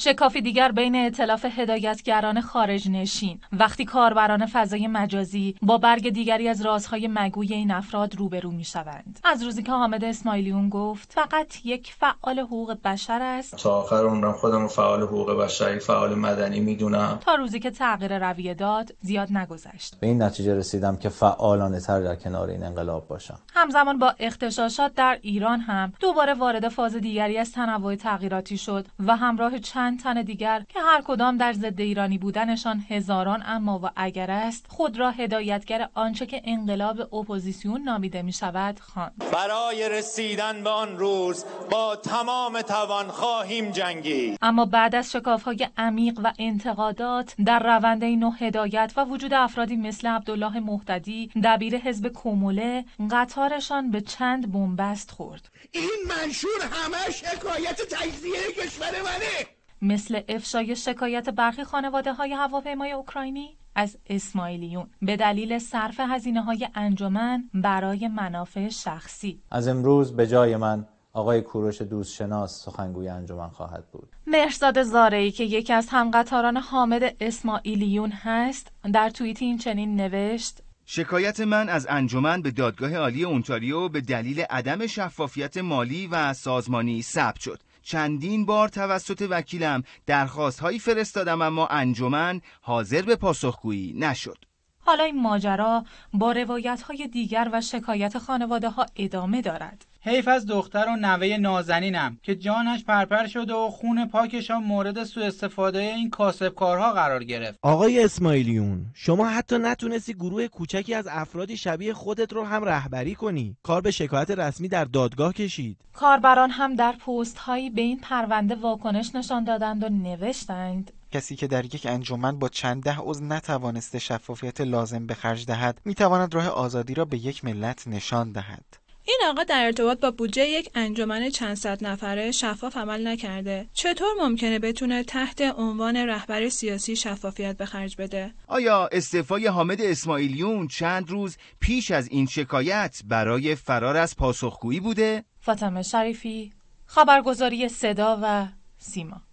شکافی دیگر بین اطلاف هدایتگران خارج نشین وقتی کاربران فضای مجازی با برگ دیگری از رازهای مگوی این افراد روبرو می شوند از روزی که حامد اسماعیلیون گفت فقط یک فعال حقوق بشر است تا آخر عمرم خودم فعال حقوق بشری فعال مدنی میدونم تا روزی که تغییر رویه داد زیاد نگذشت به این نتیجه رسیدم که فعالانه تر در کنار این انقلاب باشم همزمان با اختشاشات در ایران هم دوباره وارد فاز دیگری از تنوع تغییراتی شد و همراه چند چند تن دیگر که هر کدام در ضد ایرانی بودنشان هزاران اما و اگر است خود را هدایتگر آنچه که انقلاب اپوزیسیون نامیده می شود خان. برای رسیدن به آن روز با تمام توان خواهیم جنگید اما بعد از شکافهای عمیق و انتقادات در روند این هدایت و وجود افرادی مثل عبدالله محتدی دبیر حزب کوموله قطارشان به چند بنبست خورد این منشور همه شکایت تجزیه کشور منه مثل افشای شکایت برخی خانواده های هواپیمای اوکراینی از اسماعیلیون به دلیل صرف هزینه های انجمن برای منافع شخصی از امروز به جای من آقای کوروش دوستشناس سخنگوی انجمن خواهد بود مرزاد زارعی که یکی از همقطاران حامد اسماعیلیون هست در توییت این چنین نوشت شکایت من از انجمن به دادگاه عالی اونتاریو به دلیل عدم شفافیت مالی و سازمانی ثبت شد چندین بار توسط وکیلم درخواست هایی فرستادم اما انجمن حاضر به پاسخگویی نشد حالا این ماجرا با روایت های دیگر و شکایت خانواده ها ادامه دارد حیف از دختر و نوه نازنینم که جانش پرپر شده و خون پاکشان مورد سوء استفاده این کاسبکارها قرار گرفت آقای اسماعیلیون شما حتی نتونستی گروه کوچکی از افرادی شبیه خودت رو هم رهبری کنی کار به شکایت رسمی در دادگاه کشید کاربران هم در پوست هایی به این پرونده واکنش نشان دادند و نوشتند کسی که در یک انجمن با چند ده عضو نتوانسته شفافیت لازم به خرج دهد میتواند راه آزادی را به یک ملت نشان دهد آقا در ارتباط با بودجه یک انجمن چندصد نفره شفاف عمل نکرده چطور ممکنه بتونه تحت عنوان رهبر سیاسی شفافیت به خرج بده آیا استعفای حامد اسماعیلیون چند روز پیش از این شکایت برای فرار از پاسخگویی بوده فاطمه شریفی خبرگزاری صدا و سیما